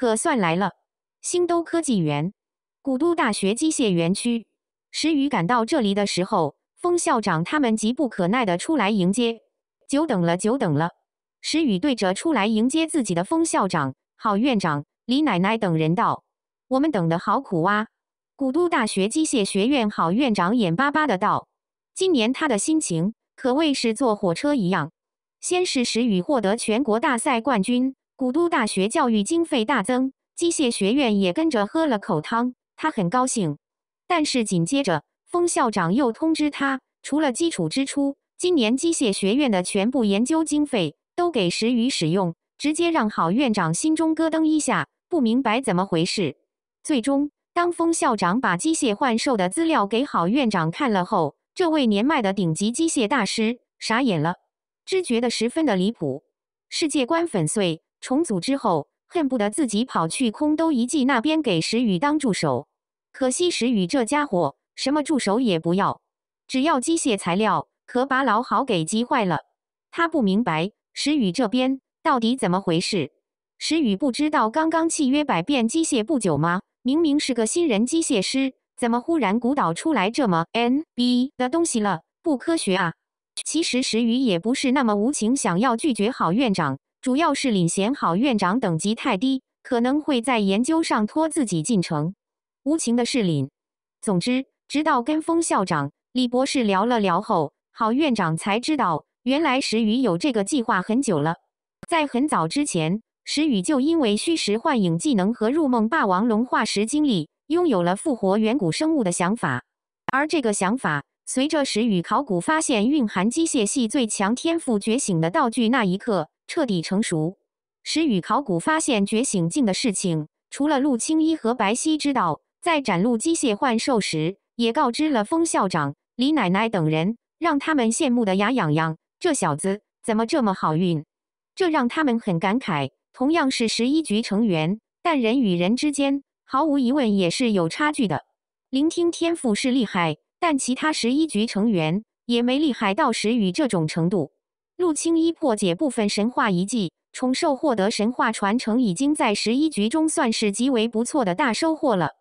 可算来了！星都科技园、古都大学机械园区。石宇赶到这里的时候，封校长他们急不可耐地出来迎接。久等了，久等了！石宇对着出来迎接自己的封校长、郝院长、李奶奶等人道：“我们等得好苦哇！”古都大学机械学院郝院长眼巴巴地道：“今年他的心情可谓是坐火车一样，先是石宇获得全国大赛冠军。”古都大学教育经费大增，机械学院也跟着喝了口汤。他很高兴，但是紧接着，封校长又通知他，除了基础支出，今年机械学院的全部研究经费都给石宇使用，直接让郝院长心中咯噔一下，不明白怎么回事。最终，当封校长把机械幻兽的资料给郝院长看了后，这位年迈的顶级机械大师傻眼了，只觉得十分的离谱，世界观粉碎。重组之后，恨不得自己跑去空都遗迹那边给石宇当助手。可惜石宇这家伙什么助手也不要，只要机械材料，可把老好给急坏了。他不明白石宇这边到底怎么回事。石宇不知道刚刚契约百变机械不久吗？明明是个新人机械师，怎么忽然鼓捣出来这么 NB 的东西了？不科学啊！其实石宇也不是那么无情，想要拒绝郝院长。主要是领衔好院长等级太低，可能会在研究上拖自己进程，无情的是领。总之，直到跟风校长李博士聊了聊后，郝院长才知道，原来石宇有这个计划很久了。在很早之前，石宇就因为虚实幻影技能和入梦霸王龙化石经历，拥有了复活远古生物的想法。而这个想法，随着石宇考古发现蕴含机械系最强天赋觉醒的道具那一刻。彻底成熟，时与考古发现觉醒境的事情，除了陆青衣和白皙知道，在展露机械幻兽时，也告知了封校长、李奶奶等人，让他们羡慕的牙痒痒。这小子怎么这么好运？这让他们很感慨。同样是十一局成员，但人与人之间，毫无疑问也是有差距的。聆听天赋是厉害，但其他十一局成员也没厉害到时与这种程度。陆青一破解部分神话遗迹，重受获得神话传承，已经在十一局中算是极为不错的大收获了。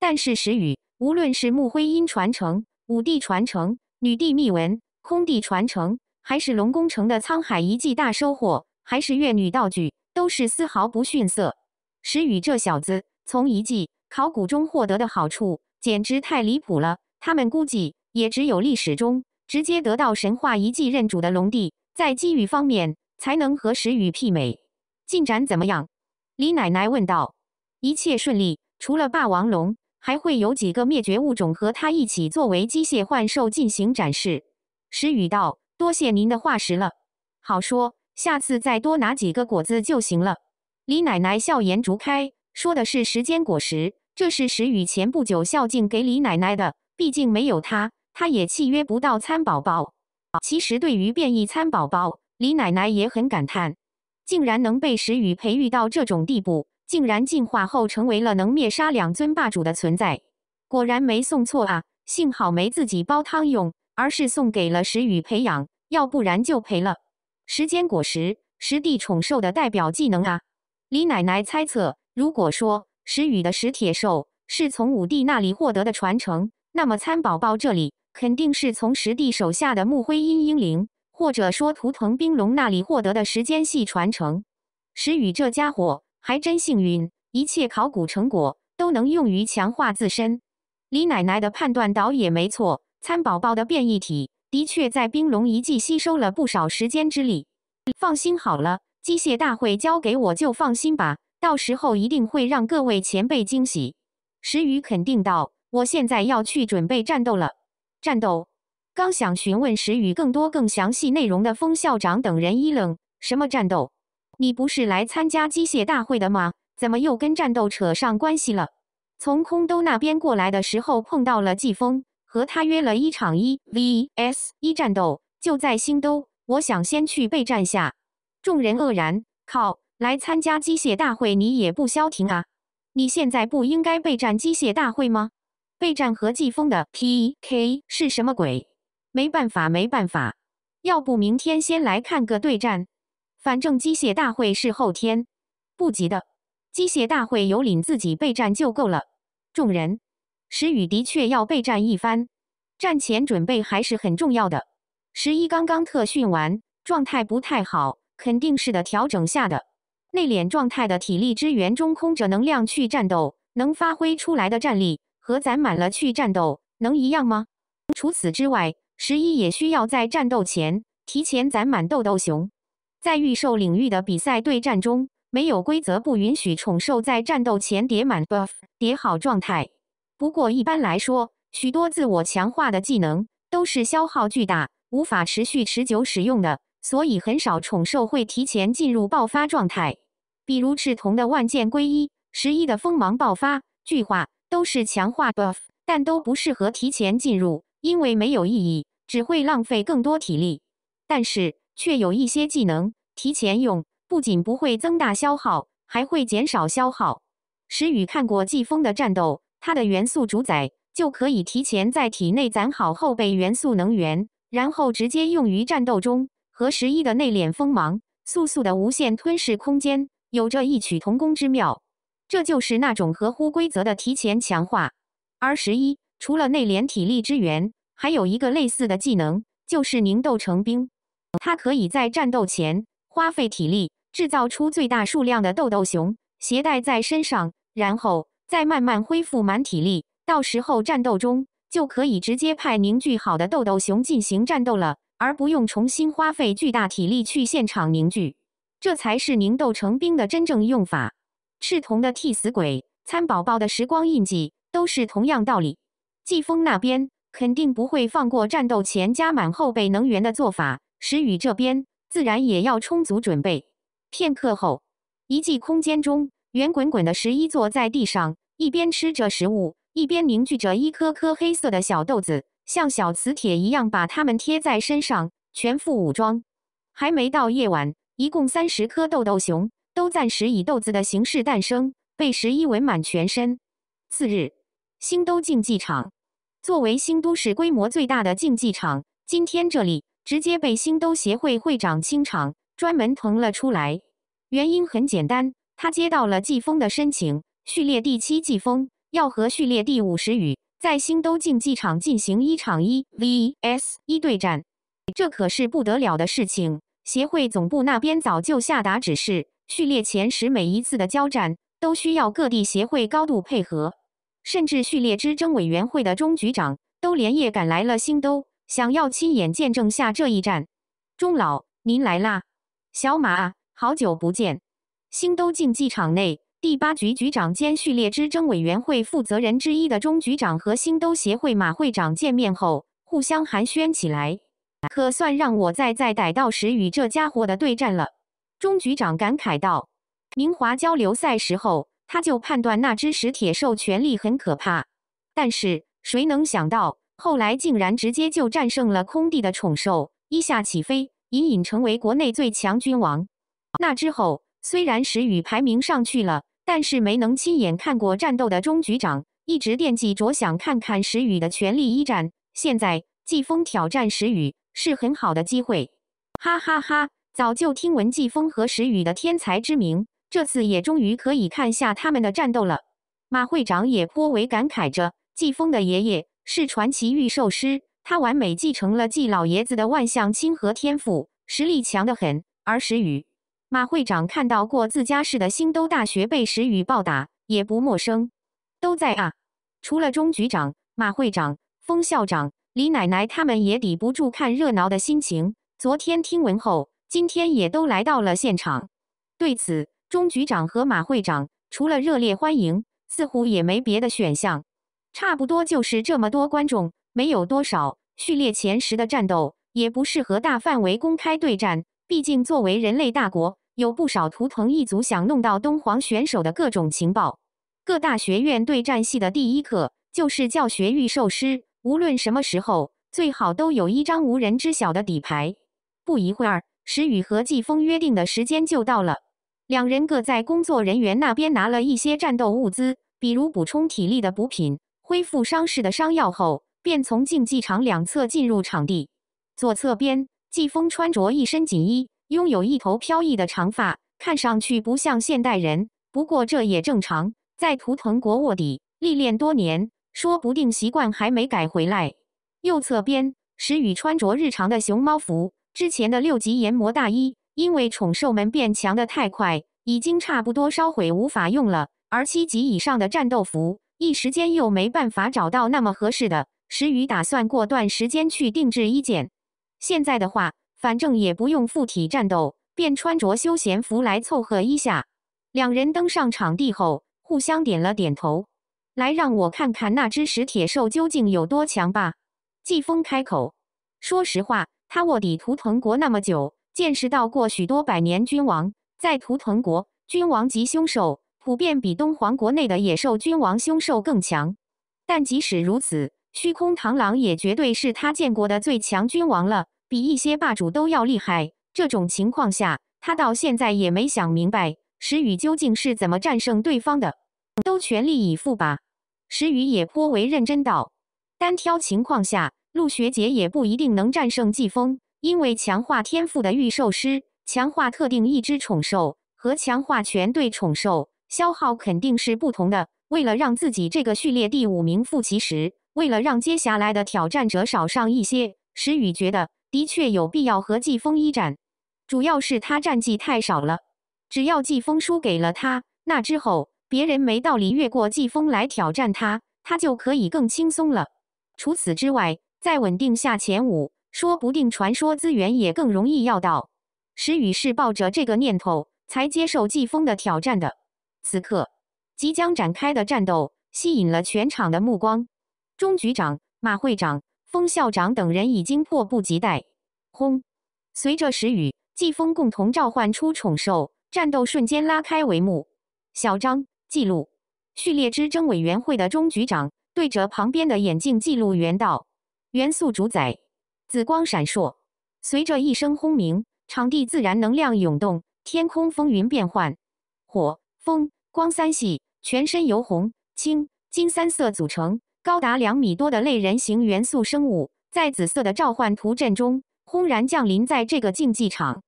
但是时雨，无论是木灰音传承、武帝传承、女帝秘文、空帝传承，还是龙宫城的沧海遗迹大收获，还是月女道具，都是丝毫不逊色。时雨这小子从遗迹考古中获得的好处，简直太离谱了。他们估计也只有历史中直接得到神话遗迹认主的龙帝。在机遇方面，才能和石宇媲美，进展怎么样？李奶奶问道。一切顺利，除了霸王龙，还会有几个灭绝物种和他一起作为机械幻兽进行展示。石宇道：“多谢您的化石了，好说，下次再多拿几个果子就行了。”李奶奶笑颜逐开，说的是时间果实，这是石宇前不久孝敬给李奶奶的，毕竟没有他，他也契约不到餐宝宝。其实，对于变异餐宝宝，李奶奶也很感叹：竟然能被石宇培育到这种地步，竟然进化后成为了能灭杀两尊霸主的存在。果然没送错啊！幸好没自己煲汤用，而是送给了石宇培养，要不然就赔了。时间果实，十地宠兽的代表技能啊！李奶奶猜测，如果说石宇的石铁兽是从五帝那里获得的传承，那么餐宝宝这里。肯定是从实地手下的木灰阴英灵，或者说图腾冰龙那里获得的时间系传承。石宇这家伙还真幸运，一切考古成果都能用于强化自身。李奶奶的判断倒也没错，参宝宝的变异体的确在冰龙遗迹吸收了不少时间之力。放心好了，机械大会交给我就放心吧，到时候一定会让各位前辈惊喜。石宇肯定道：“我现在要去准备战斗了。”战斗，刚想询问石宇更多更详细内容的风校长等人一愣：“什么战斗？你不是来参加机械大会的吗？怎么又跟战斗扯上关系了？”从空都那边过来的时候碰到了季风，和他约了一场一 v s 一战斗，就在星都。我想先去备战下。众人愕然：“靠，来参加机械大会你也不消停啊？你现在不应该备战机械大会吗？”备战和季风的 PK 是什么鬼？没办法，没办法，要不明天先来看个对战。反正机械大会是后天，不急的。机械大会有领自己备战就够了。众人，石宇的确要备战一番，战前准备还是很重要的。十一刚刚特训完，状态不太好，肯定是的，调整下的。内敛状态的体力支援中空着能量去战斗，能发挥出来的战力。和攒满了去战斗能一样吗？除此之外，十一也需要在战斗前提前攒满豆豆熊。在预售领域的比赛对战中，没有规则不允许宠兽在战斗前叠满 buff，叠好状态。不过一般来说，许多自我强化的技能都是消耗巨大，无法持续持久使用的，所以很少宠兽会提前进入爆发状态。比如赤瞳的万剑归一，十一的锋芒爆发，巨化。都是强化 buff，但都不适合提前进入，因为没有意义，只会浪费更多体力。但是，却有一些技能提前用，不仅不会增大消耗，还会减少消耗。石雨看过季风的战斗，他的元素主宰就可以提前在体内攒好后备元素能源，然后直接用于战斗中。和十一的内敛锋芒、速速的无限吞噬空间，有着异曲同工之妙。这就是那种合乎规则的提前强化。而十一除了内敛体力支援，还有一个类似的技能，就是凝斗成冰。它可以在战斗前花费体力制造出最大数量的豆豆熊，携带在身上，然后再慢慢恢复满体力。到时候战斗中就可以直接派凝聚好的豆豆熊进行战斗了，而不用重新花费巨大体力去现场凝聚。这才是凝豆成冰的真正用法。赤瞳的替死鬼，参宝宝的时光印记，都是同样道理。季风那边肯定不会放过战斗前加满后备能源的做法，石宇这边自然也要充足准备。片刻后，遗迹空间中，圆滚滚的十一坐在地上，一边吃着食物，一边凝聚着一颗颗黑色的小豆子，像小磁铁一样把它们贴在身上，全副武装。还没到夜晚，一共三十颗豆豆熊。都暂时以豆子的形式诞生，被十一纹满全身。次日，星都竞技场作为星都市规模最大的竞技场，今天这里直接被星都协会会长清场，专门腾了出来。原因很简单，他接到了季风的申请，序列第七季风要和序列第五十羽在星都竞技场进行一场一 v s 一对战，这可是不得了的事情。协会总部那边早就下达指示。序列前十每一次的交战都需要各地协会高度配合，甚至序列之争委员会的钟局长都连夜赶来了星都，想要亲眼见证下这一战。钟老，您来啦，小马，好久不见。星都竞技场内，第八局局长兼序列之争委员会负责人之一的钟局长和星都协会马会长见面后，互相寒暄起来。可算让我再在逮到时与这家伙的对战了。钟局长感慨道：“明华交流赛时候，他就判断那只石铁兽权力很可怕，但是谁能想到，后来竟然直接就战胜了空地的宠兽，一下起飞，隐隐成为国内最强君王。那之后，虽然石宇排名上去了，但是没能亲眼看过战斗的钟局长，一直惦记着想看看石宇的权力一战。现在季风挑战石宇是很好的机会，哈哈哈。”早就听闻季风和石宇的天才之名，这次也终于可以看下他们的战斗了。马会长也颇为感慨着：季风的爷爷是传奇御兽师，他完美继承了季老爷子的万象亲和天赋，实力强得很。而石宇，马会长看到过自家市的星斗大学被石宇暴打，也不陌生。都在啊，除了钟局长、马会长、封校长、李奶奶，他们也抵不住看热闹的心情。昨天听闻后。今天也都来到了现场。对此，钟局长和马会长除了热烈欢迎，似乎也没别的选项。差不多就是这么多观众，没有多少序列前十的战斗，也不适合大范围公开对战。毕竟作为人类大国，有不少图腾一族想弄到东皇选手的各种情报。各大学院对战系的第一课就是教学御兽师，无论什么时候，最好都有一张无人知晓的底牌。不一会儿。石宇和季风约定的时间就到了，两人各在工作人员那边拿了一些战斗物资，比如补充体力的补品、恢复伤势的伤药后，便从竞技场两侧进入场地。左侧边，季风穿着一身锦衣，拥有一头飘逸的长发，看上去不像现代人，不过这也正常，在图腾国卧底历练多年，说不定习惯还没改回来。右侧边，石宇穿着日常的熊猫服。之前的六级炎魔大衣，因为宠兽们变强的太快，已经差不多烧毁，无法用了。而七级以上的战斗服，一时间又没办法找到那么合适的。石宇打算过段时间去定制一件。现在的话，反正也不用附体战斗，便穿着休闲服来凑合一下。两人登上场地后，互相点了点头。来，让我看看那只石铁兽究竟有多强吧。季风开口，说实话。他卧底图腾国那么久，见识到过许多百年君王。在图腾国，君王及凶兽普遍比东皇国内的野兽君王凶兽更强。但即使如此，虚空螳螂也绝对是他见过的最强君王了，比一些霸主都要厉害。这种情况下，他到现在也没想明白石宇究竟是怎么战胜对方的。都全力以赴吧。石宇也颇为认真道：“单挑情况下。”陆学姐也不一定能战胜季风，因为强化天赋的御兽师强化特定一只宠兽和强化全队宠兽消耗肯定是不同的。为了让自己这个序列第五名复其时，为了让接下来的挑战者少上一些，石宇觉得的确有必要和季风一战。主要是他战绩太少了，只要季风输给了他，那之后别人没道理越过季风来挑战他，他就可以更轻松了。除此之外，再稳定下前五，说不定传说资源也更容易要到。石宇是抱着这个念头才接受季风的挑战的。此刻即将展开的战斗吸引了全场的目光。钟局长、马会长、风校长等人已经迫不及待。轰！随着石宇、季风共同召唤出宠兽，战斗瞬间拉开帷幕。小张，记录序列之争委员会的钟局长对着旁边的眼镜记录员道。元素主宰，紫光闪烁。随着一声轰鸣，场地自然能量涌动，天空风云变幻。火、风、光三系，全身由红、青、金三色组成，高达两米多的类人形元素生物，在紫色的召唤图阵中轰然降临在这个竞技场。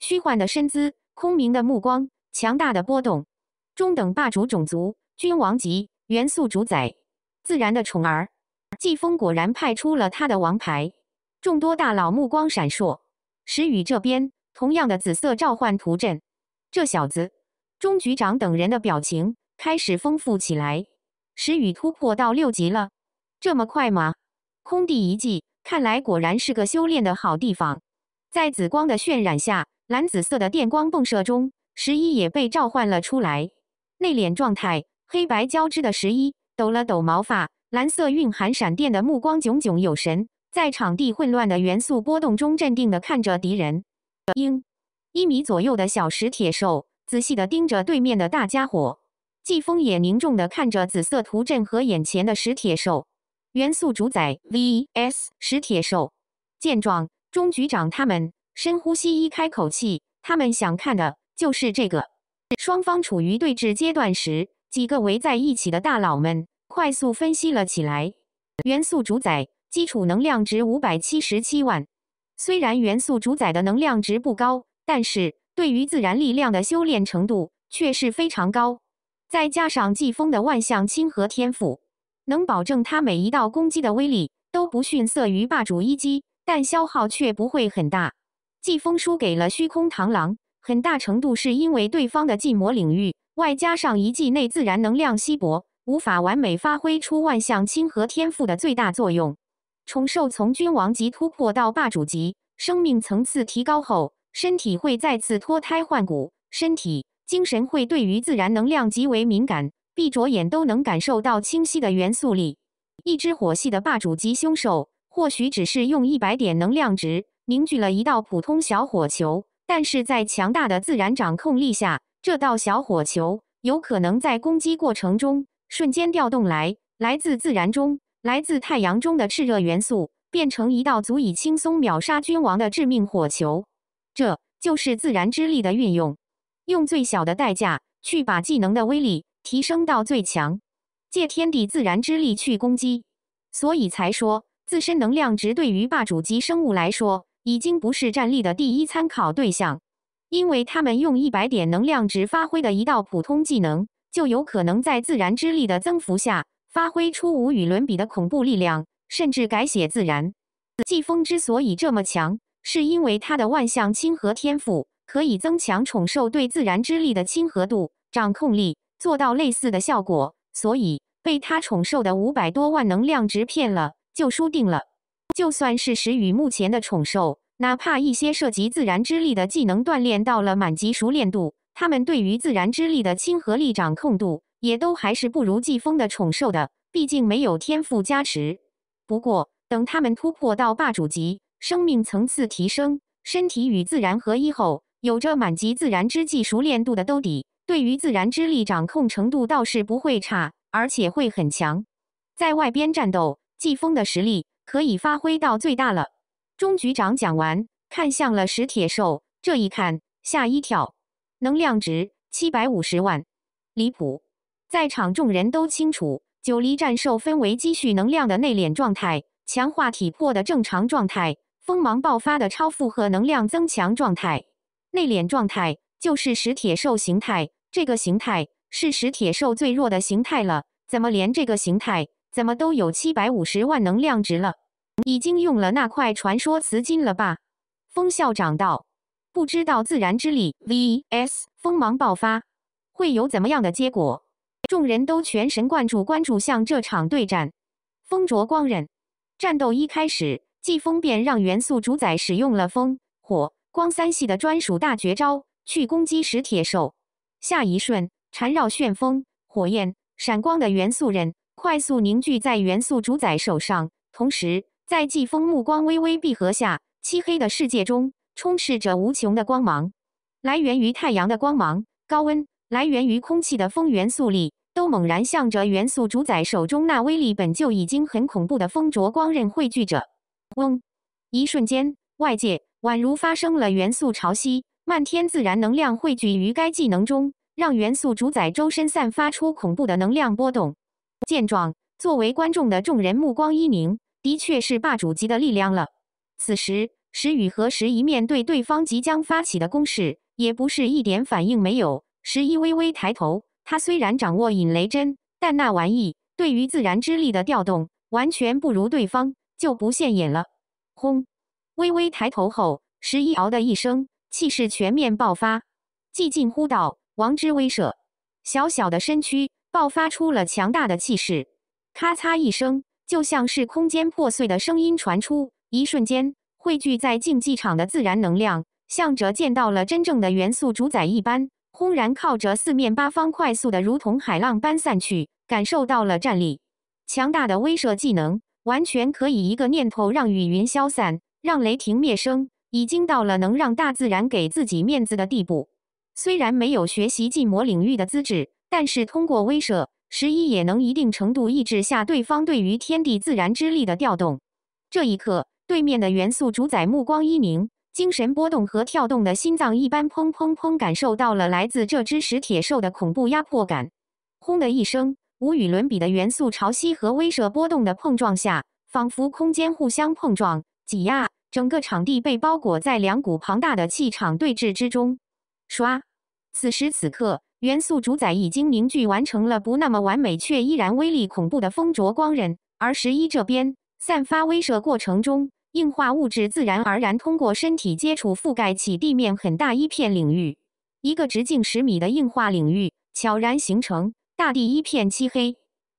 虚幻的身姿，空明的目光，强大的波动。中等霸主种族，君王级元素主宰，自然的宠儿。季风果然派出了他的王牌，众多大佬目光闪烁。石宇这边，同样的紫色召唤图阵，这小子。钟局长等人的表情开始丰富起来。石宇突破到六级了，这么快吗？空地遗迹，看来果然是个修炼的好地方。在紫光的渲染下，蓝紫色的电光迸射中，十一也被召唤了出来。内敛状态，黑白交织的十一，抖了抖毛发。蓝色蕴含闪电的目光炯炯有神，在场地混乱的元素波动中镇定地看着敌人。鹰，一米左右的小石铁兽仔细地盯着对面的大家伙。季风也凝重地看着紫色图阵和眼前的石铁兽。元素主宰 VS 石铁兽。见状，钟局长他们深呼吸，一开口气，他们想看的就是这个。双方处于对峙阶段时，几个围在一起的大佬们。快速分析了起来。元素主宰基础能量值五百七十七万。虽然元素主宰的能量值不高，但是对于自然力量的修炼程度却是非常高。再加上季风的万象亲和天赋，能保证他每一道攻击的威力都不逊色于霸主一击，但消耗却不会很大。季风输给了虚空螳螂，很大程度是因为对方的禁魔领域，外加上遗迹内自然能量稀薄。无法完美发挥出万象亲和天赋的最大作用。宠兽从君王级突破到霸主级，生命层次提高后，身体会再次脱胎换骨，身体、精神会对于自然能量极为敏感，闭着眼都能感受到清晰的元素力。一只火系的霸主级凶兽，或许只是用一百点能量值凝聚了一道普通小火球，但是在强大的自然掌控力下，这道小火球有可能在攻击过程中。瞬间调动来来自自然中、来自太阳中的炽热元素，变成一道足以轻松秒杀君王的致命火球。这就是自然之力的运用，用最小的代价去把技能的威力提升到最强，借天地自然之力去攻击。所以才说，自身能量值对于霸主级生物来说，已经不是战力的第一参考对象，因为他们用一百点能量值发挥的一道普通技能。就有可能在自然之力的增幅下发挥出无与伦比的恐怖力量，甚至改写自然。季风之所以这么强，是因为他的万象亲和天赋可以增强宠兽对自然之力的亲和度、掌控力，做到类似的效果。所以被他宠兽的五百多万能量值骗了，就输定了。就算是石宇目前的宠兽，哪怕一些涉及自然之力的技能锻炼到了满级熟练度。他们对于自然之力的亲和力、掌控度也都还是不如季风的宠兽的，毕竟没有天赋加持。不过，等他们突破到霸主级，生命层次提升，身体与自然合一后，有着满级自然之技熟练度的兜底，对于自然之力掌控程度倒是不会差，而且会很强。在外边战斗，季风的实力可以发挥到最大了。钟局长讲完，看向了石铁兽，这一看吓一跳。能量值七百五十万，离谱！在场众人都清楚，九黎战兽分为积蓄能量的内敛状态、强化体魄的正常状态、锋芒爆发的超负荷能量增强状态。内敛状态就是石铁兽形态，这个形态是石铁兽最弱的形态了。怎么连这个形态，怎么都有七百五十万能量值了？已经用了那块传说磁金了吧？风校长道。不知道自然之力 vs 锋芒爆发会有怎么样的结果？众人都全神贯注关注向这场对战。风着光刃战斗一开始，季风便让元素主宰使用了风、火、光三系的专属大绝招去攻击石铁兽。下一瞬，缠绕旋风、火焰、闪光的元素刃快速凝聚在元素主宰手上，同时在季风目光微微闭合下，漆黑的世界中。充斥着无穷的光芒，来源于太阳的光芒；高温来源于空气的风元素力，都猛然向着元素主宰手中那威力本就已经很恐怖的风灼光刃汇聚着。嗡！一瞬间，外界宛如发生了元素潮汐，漫天自然能量汇聚于该技能中，让元素主宰周身散发出恐怖的能量波动。见状，作为观众的众人目光一凝，的确是霸主级的力量了。此时。石宇和时一面对对方即将发起的攻势，也不是一点反应没有。十一微微抬头，他虽然掌握引雷针，但那玩意对于自然之力的调动，完全不如对方，就不现眼了。轰！微微抬头后，十一嗷的一声，气势全面爆发，寂静呼道王之威慑。小小的身躯爆发出了强大的气势，咔嚓一声，就像是空间破碎的声音传出。一瞬间。汇聚在竞技场的自然能量，像着见到了真正的元素主宰一般，轰然靠着四面八方快速的如同海浪般散去。感受到了战力强大的威慑技能，完全可以一个念头让雨云消散，让雷霆灭生，已经到了能让大自然给自己面子的地步。虽然没有学习禁魔领域的资质，但是通过威慑，十一也能一定程度抑制下对方对于天地自然之力的调动。这一刻。对面的元素主宰目光一凝，精神波动和跳动的心脏一般砰砰砰，感受到了来自这只石铁兽的恐怖压迫感。轰的一声，无与伦比的元素潮汐和威慑波动的碰撞下，仿佛空间互相碰撞挤压，整个场地被包裹在两股庞大的气场对峙之中。唰，此时此刻，元素主宰已经凝聚完成了不那么完美却依然威力恐怖的风灼光刃，而十一这边散发威慑过程中。硬化物质自然而然通过身体接触覆盖起地面很大一片领域，一个直径十米的硬化领域悄然形成。大地一片漆黑，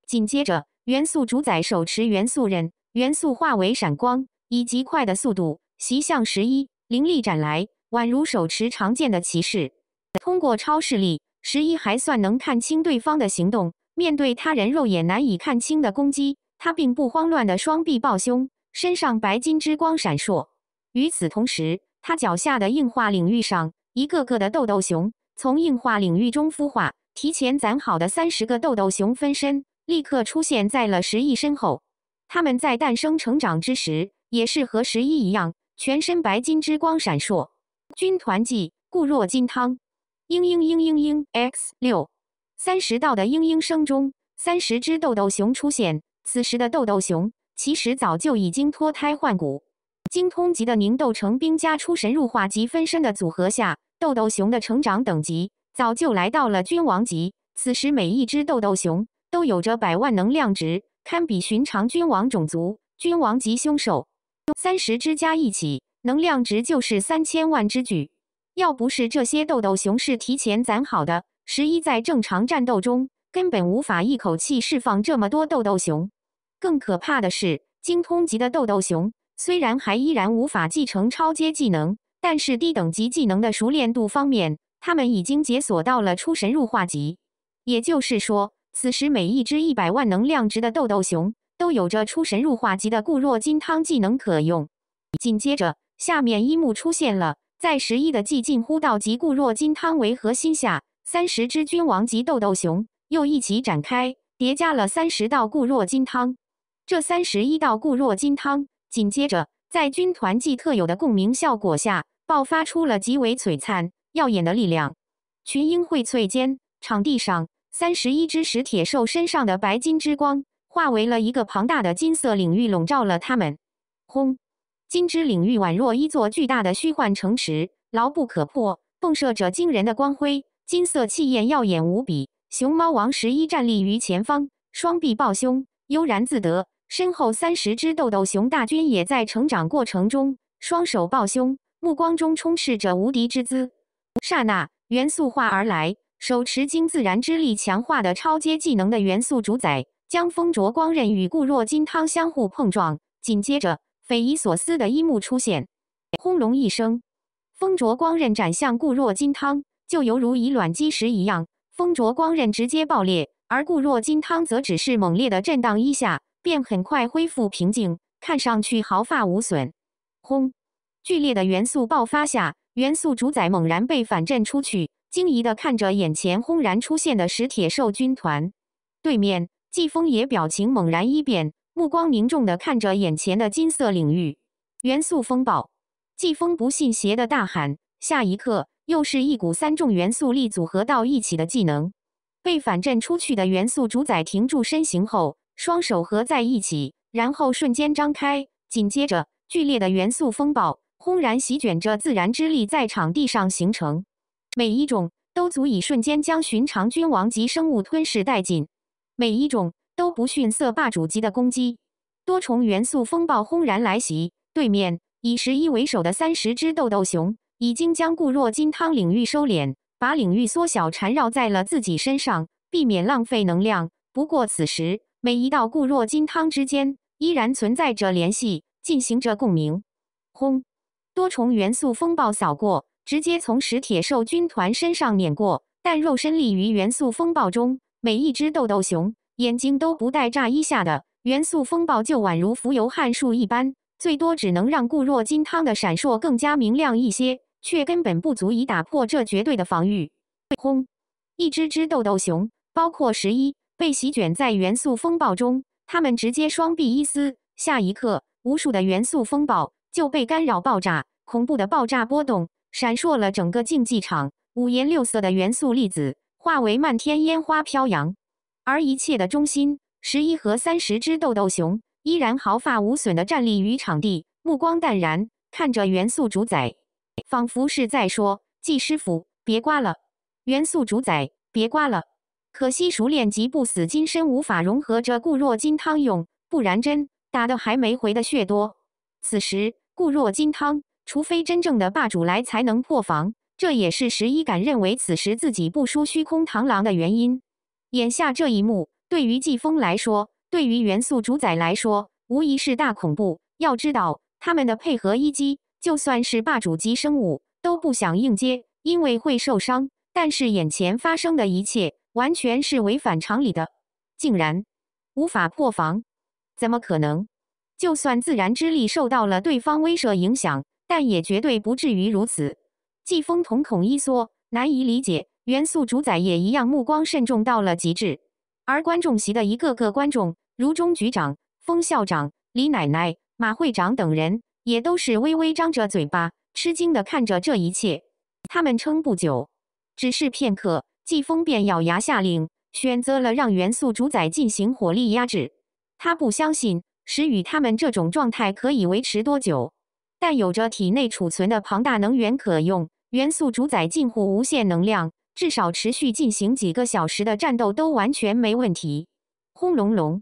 紧接着，元素主宰手持元素刃，元素化为闪光，以极快的速度袭向十一，凌厉斩来，宛如手持长剑的骑士。通过超视力，十一还算能看清对方的行动。面对他人肉眼难以看清的攻击，他并不慌乱，的双臂抱胸。身上白金之光闪烁，与此同时，他脚下的硬化领域上，一个个的豆豆熊从硬化领域中孵化。提前攒好的三十个豆豆熊分身立刻出现在了十一身后。他们在诞生、成长之时，也是和十一一样，全身白金之光闪烁。军团技固若金汤，嘤嘤嘤嘤嘤！X 六三十道的嘤嘤声中，三十只豆豆熊出现。此时的豆豆熊。其实早就已经脱胎换骨，精通级的凝豆成冰加出神入化及分身的组合下，豆豆熊的成长等级早就来到了君王级。此时每一只豆豆熊都有着百万能量值，堪比寻常君王种族君王级凶兽。三十只加一起，能量值就是三千万之巨。要不是这些豆豆熊是提前攒好的，十一在正常战斗中根本无法一口气释放这么多豆豆熊。更可怕的是，精通级的豆豆熊虽然还依然无法继承超阶技能，但是低等级技能的熟练度方面，他们已经解锁到了出神入化级。也就是说，此时每一只一百万能量值的豆豆熊都有着出神入化级的固若金汤技能可用。紧接着，下面一幕出现了：在十亿的寂静呼道及固若金汤为核心下，三十只君王级豆豆熊又一起展开，叠加了三十道固若金汤。这三十一道固若金汤，紧接着在军团祭特有的共鸣效果下，爆发出了极为璀璨、耀眼的力量。群英荟萃间，场地上三十一只石铁兽身上的白金之光，化为了一个庞大的金色领域，笼罩了他们。轰！金之领域宛若一座巨大的虚幻城池，牢不可破，迸射着惊人的光辉，金色气焰耀眼无比。熊猫王十一站立于前方，双臂抱胸，悠然自得。身后三十只豆豆熊大军也在成长过程中，双手抱胸，目光中充斥着无敌之姿。刹那，元素化而来，手持经自然之力强化的超阶技能的元素主宰，将风灼光刃与固若金汤相互碰撞。紧接着，匪夷所思的一幕出现：轰隆一声，风灼光刃斩向固若金汤，就犹如以卵击石一样，风灼光刃直接爆裂，而固若金汤则只是猛烈的震荡一下。便很快恢复平静，看上去毫发无损。轰！剧烈的元素爆发下，元素主宰猛然被反震出去，惊疑地看着眼前轰然出现的石铁兽军团。对面，季风也表情猛然一变，目光凝重地看着眼前的金色领域元素风暴。季风不信邪的大喊：“下一刻，又是一股三重元素力组合到一起的技能。”被反震出去的元素主宰停住身形后。双手合在一起，然后瞬间张开，紧接着剧烈的元素风暴轰然席卷着自然之力在场地上形成，每一种都足以瞬间将寻常君王级生物吞噬殆尽，每一种都不逊色霸主级的攻击。多重元素风暴轰然来袭，对面以十一为首的三十只豆豆熊已经将固若金汤领域收敛，把领域缩小缠绕在了自己身上，避免浪费能量。不过此时。每一道固若金汤之间，依然存在着联系，进行着共鸣。轰！多重元素风暴扫过，直接从石铁兽军团身上碾过，但肉身立于元素风暴中，每一只豆豆熊眼睛都不带眨一下的元素风暴，就宛如蜉蝣撼树一般，最多只能让固若金汤的闪烁更加明亮一些，却根本不足以打破这绝对的防御。轰！一只只豆豆熊，包括十一。被席卷在元素风暴中，他们直接双臂一撕，下一刻，无数的元素风暴就被干扰爆炸，恐怖的爆炸波动闪烁了整个竞技场，五颜六色的元素粒子化为漫天烟花飘扬。而一切的中心，十一和三十只豆豆熊依然毫发无损的站立于场地，目光淡然看着元素主宰，仿佛是在说：“季师傅，别刮了，元素主宰，别刮了。”可惜，熟练及不死金身无法融合这固若金汤涌，不然真打的还没回的血多。此时固若金汤，除非真正的霸主来才能破防。这也是十一敢认为此时自己不输虚空螳螂的原因。眼下这一幕，对于季风来说，对于元素主宰来说，无疑是大恐怖。要知道，他们的配合一击，就算是霸主级生物都不想硬接，因为会受伤。但是眼前发生的一切。完全是违反常理的，竟然无法破防，怎么可能？就算自然之力受到了对方威慑影响，但也绝对不至于如此。季风瞳孔一缩，难以理解。元素主宰也一样，目光慎重到了极致。而观众席的一个个观众，如钟局长、封校长、李奶奶、马会长等人，也都是微微张着嘴巴，吃惊地看着这一切。他们撑不久，只是片刻。季风便咬牙下令，选择了让元素主宰进行火力压制。他不相信石宇他们这种状态可以维持多久，但有着体内储存的庞大能源可用，元素主宰近乎无限能量，至少持续进行几个小时的战斗都完全没问题。轰隆隆，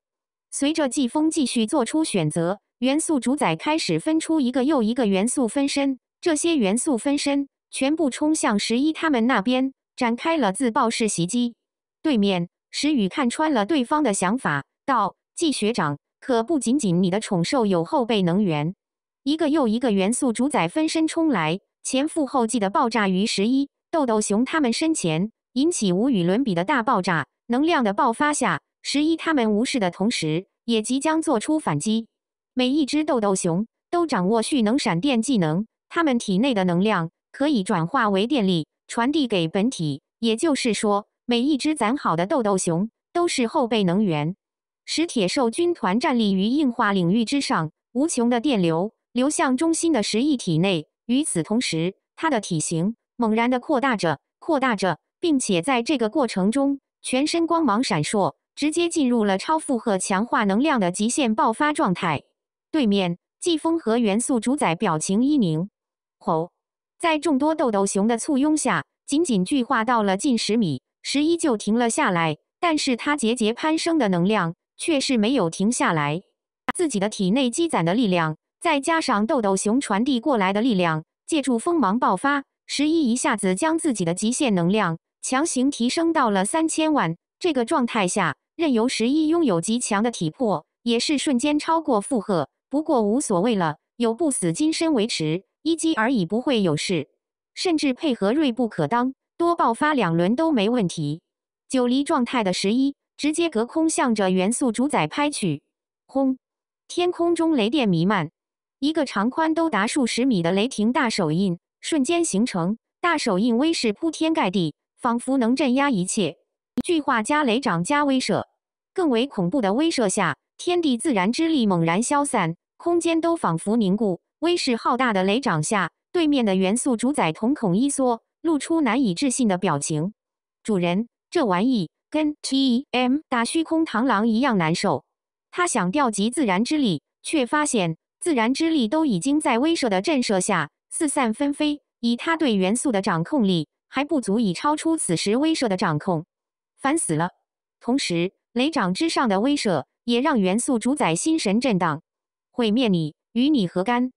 随着季风继续做出选择，元素主宰开始分出一个又一个元素分身，这些元素分身全部冲向十一他们那边。展开了自爆式袭击。对面石宇看穿了对方的想法，道：“季学长，可不仅仅你的宠兽有后备能源。”一个又一个元素主宰分身冲来，前赴后继的爆炸于十一豆豆熊他们身前，引起无与伦比的大爆炸。能量的爆发下，十一他们无视的同时，也即将做出反击。每一只豆豆熊都掌握蓄能闪电技能，他们体内的能量可以转化为电力。传递给本体，也就是说，每一只攒好的豆豆熊都是后备能源，使铁兽军团站立于硬化领域之上。无穷的电流流向中心的石亿体内，与此同时，它的体型猛然地扩大着，扩大着，并且在这个过程中，全身光芒闪烁，直接进入了超负荷强化能量的极限爆发状态。对面，季风和元素主宰表情一凝，吼！在众多豆豆熊的簇拥下，仅仅巨化到了近十米，十一就停了下来。但是，他节节攀升的能量却是没有停下来。自己的体内积攒的力量，再加上豆豆熊传递过来的力量，借助锋芒爆发，十一一下子将自己的极限能量强行提升到了三千万。这个状态下，任由十一拥有极强的体魄，也是瞬间超过负荷。不过无所谓了，有不死金身维持。一击而已，不会有事。甚至配合锐不可当，多爆发两轮都没问题。九黎状态的十一，直接隔空向着元素主宰拍去，轰！天空中雷电弥漫，一个长宽都达数十米的雷霆大手印瞬间形成，大手印威势铺天盖地，仿佛能镇压一切。一句话加雷掌加威慑，更为恐怖的威慑下，天地自然之力猛然消散，空间都仿佛凝固。威势浩大的雷掌下，对面的元素主宰瞳孔一缩，露出难以置信的表情。主人，这玩意跟 T M 打虚空螳螂一样难受。他想调集自然之力，却发现自然之力都已经在威慑的震慑下四散纷飞。以他对元素的掌控力，还不足以超出此时威慑的掌控。烦死了！同时，雷掌之上的威慑也让元素主宰心神震荡。毁灭你，与你何干？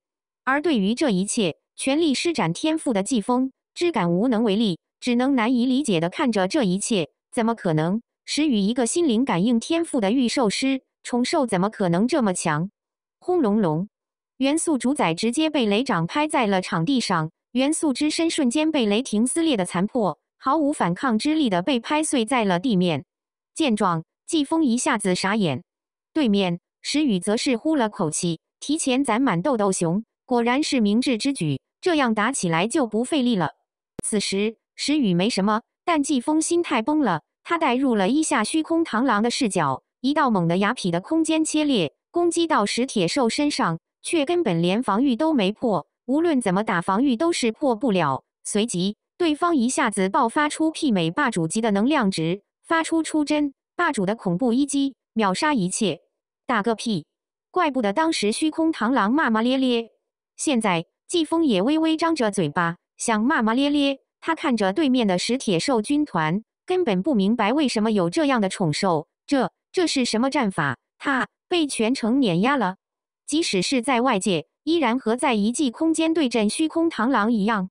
而对于这一切，全力施展天赋的季风只感无能为力，只能难以理解的看着这一切。怎么可能？时雨一个心灵感应天赋的御兽师，宠兽怎么可能这么强？轰隆隆，元素主宰直接被雷掌拍在了场地上，元素之身瞬间被雷霆撕裂的残破，毫无反抗之力的被拍碎在了地面。见状，季风一下子傻眼。对面时雨则是呼了口气，提前攒满豆豆熊。果然是明智之举，这样打起来就不费力了。此时石宇没什么，但季风心态崩了。他带入了一下虚空螳螂的视角，一道猛的牙毗的空间切裂攻击到石铁兽身上，却根本连防御都没破。无论怎么打，防御都是破不了。随即，对方一下子爆发出媲美霸主级的能量值，发出出真霸主的恐怖一击，秒杀一切。打个屁！怪不得当时虚空螳螂骂骂咧咧。现在，季风也微微张着嘴巴，想骂骂咧咧。他看着对面的石铁兽军团，根本不明白为什么有这样的宠兽，这这是什么战法？他被全程碾压了，即使是在外界，依然和在遗迹空间对阵虚空螳螂一样。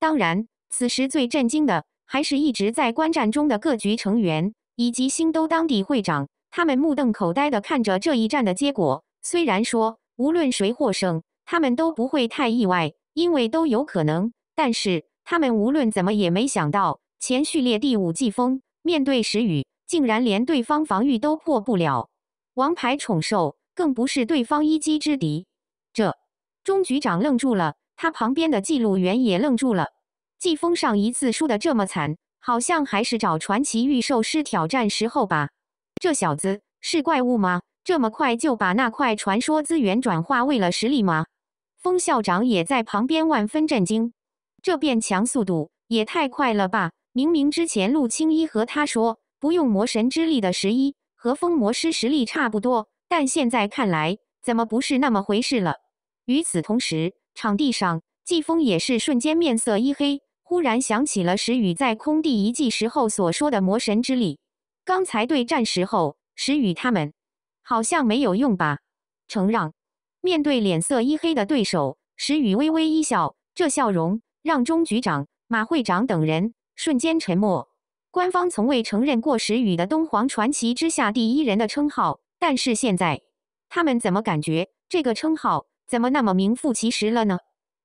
当然，此时最震惊的，还是一直在观战中的各局成员以及星都当地会长。他们目瞪口呆地看着这一战的结果。虽然说，无论谁获胜。他们都不会太意外，因为都有可能。但是他们无论怎么也没想到，前序列第五季风面对石雨，竟然连对方防御都破不了。王牌宠兽更不是对方一击之敌。这，钟局长愣住了，他旁边的记录员也愣住了。季风上一次输的这么惨，好像还是找传奇御兽师挑战时候吧？这小子是怪物吗？这么快就把那块传说资源转化为了实力吗？风校长也在旁边万分震惊，这变强速度也太快了吧！明明之前陆青一和他说不用魔神之力的十一和风魔师实力差不多，但现在看来怎么不是那么回事了。与此同时，场地上季风也是瞬间面色一黑，忽然想起了石雨在空地遗迹时候所说的魔神之力，刚才对战时候石雨他们好像没有用吧？承让。面对脸色一黑的对手，石宇微微一笑，这笑容让钟局长、马会长等人瞬间沉默。官方从未承认过石宇的“东皇传奇之下第一人”的称号，但是现在，他们怎么感觉这个称号怎么那么名副其实了呢？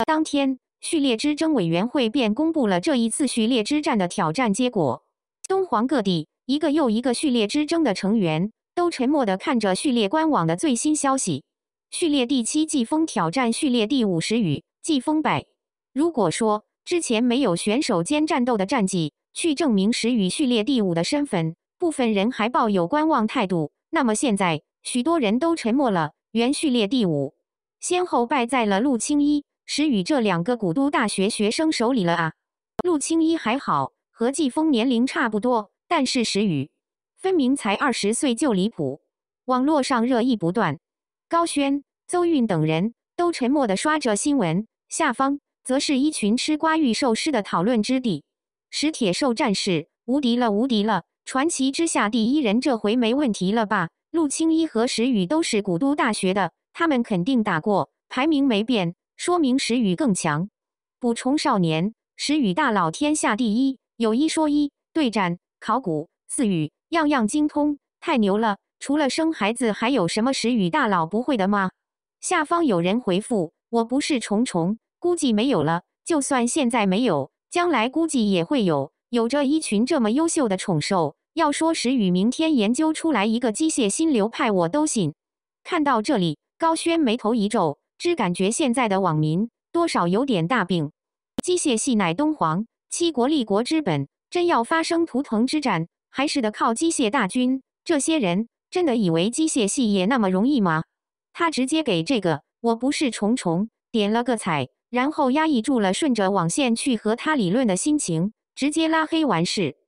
当天，序列之争委员会便公布了这一次序列之战的挑战结果。东皇各地一个又一个序列之争的成员都沉默地看着序列官网的最新消息。序列第七，季风挑战序列第五，十雨季风败。如果说之前没有选手间战斗的战绩去证明时雨序列第五的身份，部分人还抱有观望态度，那么现在许多人都沉默了。原序列第五先后败在了陆青衣、石雨这两个古都大学学生手里了啊！陆青一还好，和季风年龄差不多，但是石雨分明才二十岁就离谱，网络上热议不断。高轩、邹韵等人都沉默地刷着新闻，下方则是一群吃瓜预售师的讨论之地。石铁兽战士无敌了，无敌了！传奇之下第一人，这回没问题了吧？陆青衣和石宇都是古都大学的，他们肯定打过，排名没变，说明石宇更强。补充少年，石宇大佬天下第一，有一说一，对战、考古、四语样样精通，太牛了！除了生孩子，还有什么时与大佬不会的吗？下方有人回复：“我不是虫虫，估计没有了。就算现在没有，将来估计也会有。”有着一群这么优秀的宠兽，要说时与明天研究出来一个机械新流派，我都信。看到这里，高轩眉头一皱，只感觉现在的网民多少有点大病。机械系乃东皇七国立国之本，真要发生图腾之战，还是得靠机械大军。这些人。真的以为机械系也那么容易吗？他直接给这个我不是虫虫点了个彩，然后压抑住了顺着网线去和他理论的心情，直接拉黑完事。